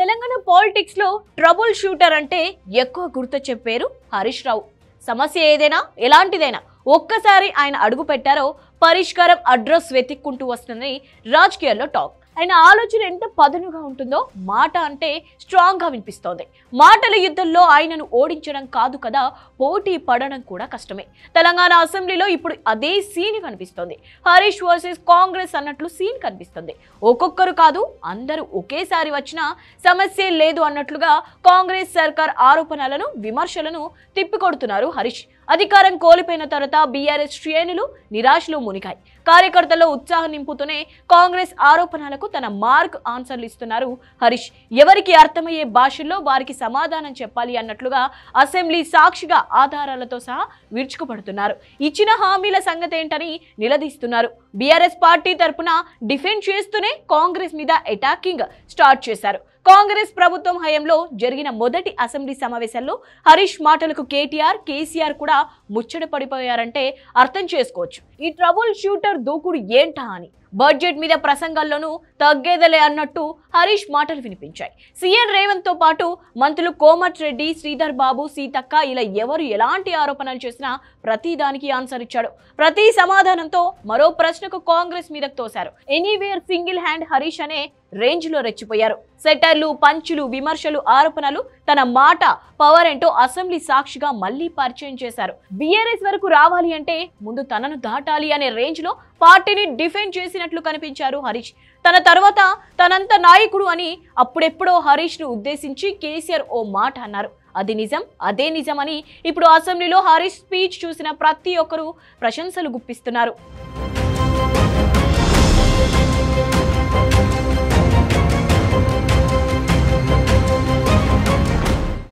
తెలంగాణ పాలిటిక్స్లో trouble shooter అంటే ఎక్కువ గుర్తొచ్చే పేరు హరీష్ రావు సమస్య ఏదైనా ఎలాంటిదైనా ఒక్కసారి ఆయన అడుగు పెట్టారో పరిష్కారం అడ్రస్ వెతుక్కుంటూ వస్తుందని రాజకీయాల్లో టాక్ ఆయన ఆలోచన ఎంత పదునుగా ఉంటుందో మాట అంటే స్ట్రాంగ్గా వినిపిస్తోంది మాటల యుద్ధంలో ఆయనను ఓడించడం కాదు కదా పోటీ పడడం కూడా కష్టమే తెలంగాణ అసెంబ్లీలో ఇప్పుడు అదే సీన్ కనిపిస్తోంది హరీష్ వర్సెస్ కాంగ్రెస్ అన్నట్లు సీన్ కనిపిస్తుంది ఒక్కొక్కరు కాదు అందరూ ఒకేసారి వచ్చినా సమస్య లేదు అన్నట్లుగా కాంగ్రెస్ సర్కార్ ఆరోపణలను విమర్శలను తిప్పికొడుతున్నారు హరీష్ అధికారం కోల్పోయిన తర్వాత బీఆర్ఎస్ శ్రేణులు నిరాశలు మునిగాయి కార్యకర్తల్లో ఉత్సాహం నింపుతూనే కాంగ్రెస్ ఆరోపణలకు తన మార్క్ ఆన్సర్లు ఇస్తున్నారు హరీష్ ఎవరికి అర్థమయ్యే భాషల్లో వారికి సమాధానం చెప్పాలి అన్నట్లుగా అసెంబ్లీ సాక్షిగా ఆధారాలతో సహా విరుచుకుపడుతున్నారు ఇచ్చిన హామీల సంగతి ఏంటని నిలదీస్తున్నారు బీఆర్ఎస్ పార్టీ తరఫున డిఫెండ్ చేస్తూనే కాంగ్రెస్ మీద అటాకింగ్ స్టార్ట్ చేశారు కాంగ్రెస్ ప్రభుత్వం హయంలో జరిగిన మొదటి అసెంబ్లీ సమావేశంలో హరీష్ మాటలకు కేటీఆర్ కేసీఆర్ కూడా ముచ్చట పడిపోయారంటే అర్థం చేసుకోవచ్చు ఈ ట్రబుల్ షూటర్ దూకుడు ఏంటా అని బడ్జెట్ మీద ప్రసంగాల్లోనూ తగ్గేదలే అన్నట్టు హరీష్ మాటలు వినిపించాయి సీఎం రేవంత్ తో పాటు మంత్రులు కోమట్ రెడ్డి శ్రీధర్ బాబు సీతక్క ఇలా ఎవరు ఎలాంటి ఆరోపణలు చేసినా ప్రతి దానికి ఆన్సర్ ఇచ్చాడు ప్రతి సమాధానంతో మరో ప్రశ్నకు కాంగ్రెస్ మీదకు తోశారు ఎనీవేర్ సింగిల్ హ్యాండ్ హరీష్ అనే రేంజ్లో రెచ్చిపోయారు సెటర్లు పంచులు విమర్శలు ఆరోపణలు తన మాట పవర్ ఏంటో అసెంబ్లీ సాక్షిగా మళ్లీ పరిచయం చేశారు బిఆర్ఎస్ వరకు రావాలి అంటే ముందు తనను దాటాలి అనే రేంజ్ లో పార్టీని డిఫెండ్ చేసినట్లు కనిపించారు హరీష్ తన తర్వాత తనంత నాయకుడు అని అప్పుడెప్పుడో హరీష్ ను ఉద్దేశించి కేసీఆర్ ఓ మాట అన్నారు అది నిజం అదే నిజమని ఇప్పుడు అసెంబ్లీలో హరీష్ స్పీచ్ చూసిన ప్రతి ఒక్కరూ ప్రశంసలు గుప్పిస్తున్నారు